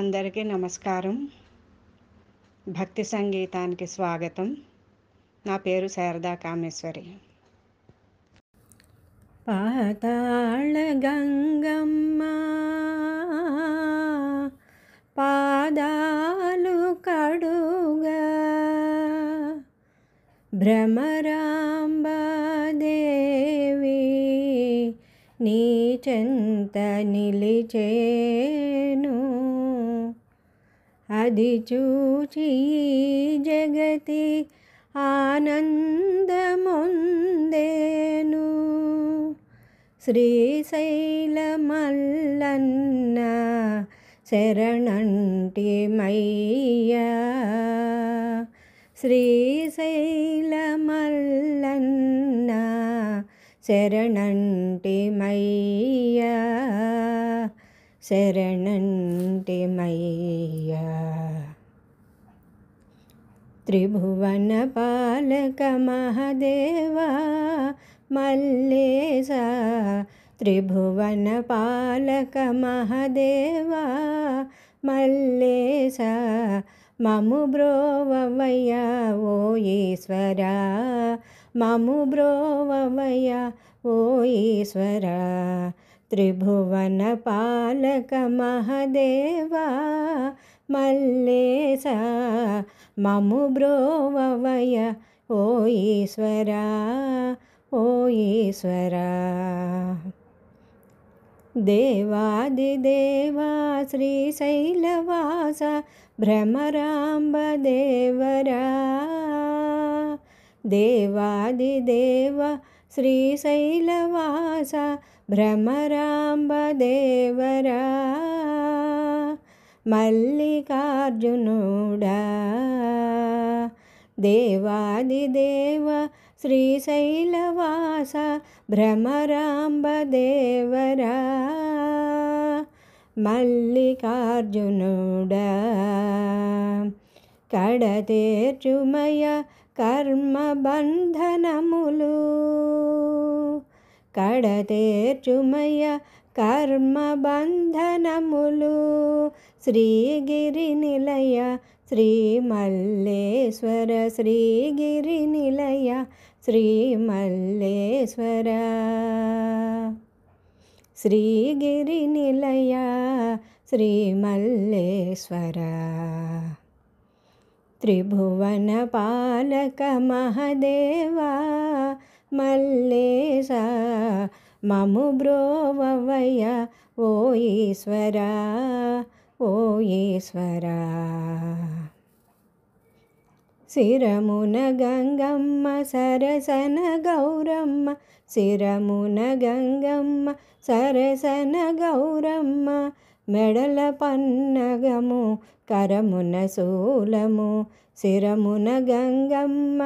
అందరికీ నమస్కారం భక్తి సంగీతానికి స్వాగతం నా పేరు శారదా కామేశ్వరి పాతాళ గంగమ్మ పాదాలు కడుగా భ్రమరా నీ చెంత నిలిచేను అది చూచి జగతి ఆనందముందేను శ్రీశైలమల్లన్న శరణంటి మయ్యా శ్రీశైలమల్లన్న शरणण्टी मैया शरणण्टी मैया त्रिभुवनपालकमहादेवा मल्लेसा सा त्रिभुवनपालकमहादेवा मल्लेसा मम ब्रोववय ओ ईश्वरा मम ब्रोववय ओ ईश्वरा त्रिभुवनपालकमहादेवा मल्लेश मम ब्रोववय ओ ईश्वरा ओ ईश्वरा देवादिदेवा श्रीशैलवास भ्रमराम्बदेवरा देवादिदेवा श्रीशैलवास भ्रमराम्बदेवरा मल्लिकार्जुनोडा देवादिदेवा శ్రీశైలవాస భ్రమరాంబదేవరా మల్లికార్జునుడా కడతేర్చుమయ కర్మబంధనములు కడతేర్చుమయ కర్మబంధనములు శ్రీగిరి నిలయ శ్రీ మల్లేశ్వర శ్రీగిరి నిలయ श्रीमल्लेश्वरा श्रीगिरिनिलया श्रीमल्लेश्वर त्रिभुवनपालकमहादेवा मल्लेश मम ओ ईश्वरा ओ ईश्वरा శిరమున గంగమ్మ సరసన గౌరమ్మ శిరమున గంగమ్మ సరసన గౌరమ్మ మెడల పన్నగము కరమున శూలము శిరమున గంగమ్మ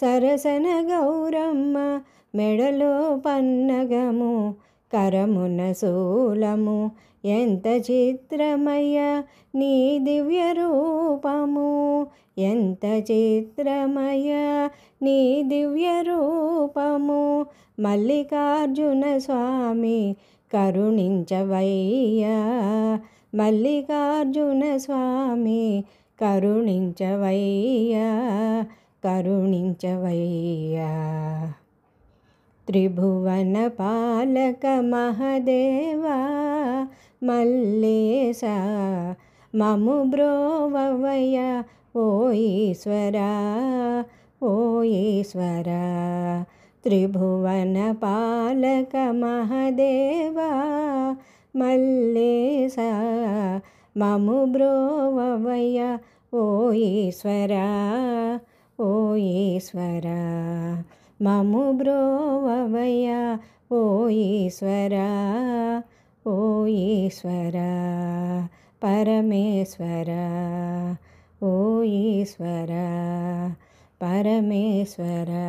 సరసన గౌరమ్మ మెడలో పన్నగము కరమున శూలము ఎంత చిత్రమయ్య నీ దివ్య రూపము ఎంత చిత్రమయ్య నీ దివ్య రూపము మల్లికార్జున స్వామి కరుణించవయ్య మల్లికార్జున స్వామి కరుణించవయ్య కరుణించవయ్యా त्रिभुवनपालकमहादेवा मल्लेसा ममु ब्रोववय ओ ईश्वरा ओ ईश्वरा त्रिभुवनपालकमहदेवा मल्ले सा मम ओ ईश्वरा ओ ईश्वरा మము బ్రోవయ్యా ఓ ఈశ్వరా ఓ ఈశ్వరా పరమేశ్వరా ఓ ఈశ్వరా పరమేశ్వరా